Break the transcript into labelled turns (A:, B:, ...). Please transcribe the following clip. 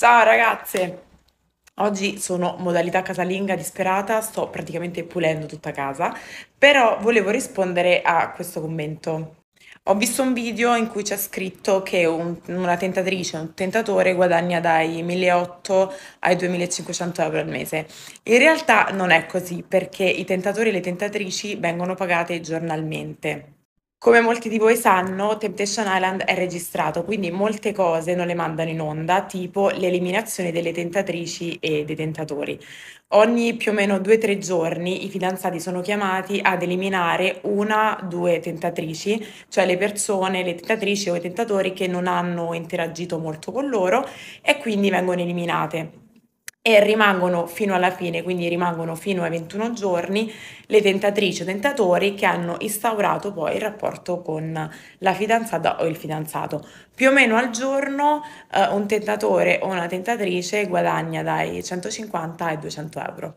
A: Ciao ragazze! Oggi sono modalità casalinga disperata, sto praticamente pulendo tutta casa, però volevo rispondere a questo commento. Ho visto un video in cui c'è scritto che un, una tentatrice, un tentatore guadagna dai 1.800 ai 2.500 euro al mese. In realtà non è così perché i tentatori e le tentatrici vengono pagate giornalmente. Come molti di voi sanno, Temptation Island è registrato, quindi molte cose non le mandano in onda, tipo l'eliminazione delle tentatrici e dei tentatori. Ogni più o meno due o tre giorni i fidanzati sono chiamati ad eliminare una o due tentatrici, cioè le persone, le tentatrici o i tentatori che non hanno interagito molto con loro e quindi vengono eliminate e rimangono fino alla fine, quindi rimangono fino ai 21 giorni, le tentatrici o tentatori che hanno instaurato poi il rapporto con la fidanzata o il fidanzato. Più o meno al giorno eh, un tentatore o una tentatrice guadagna dai 150 ai 200 euro.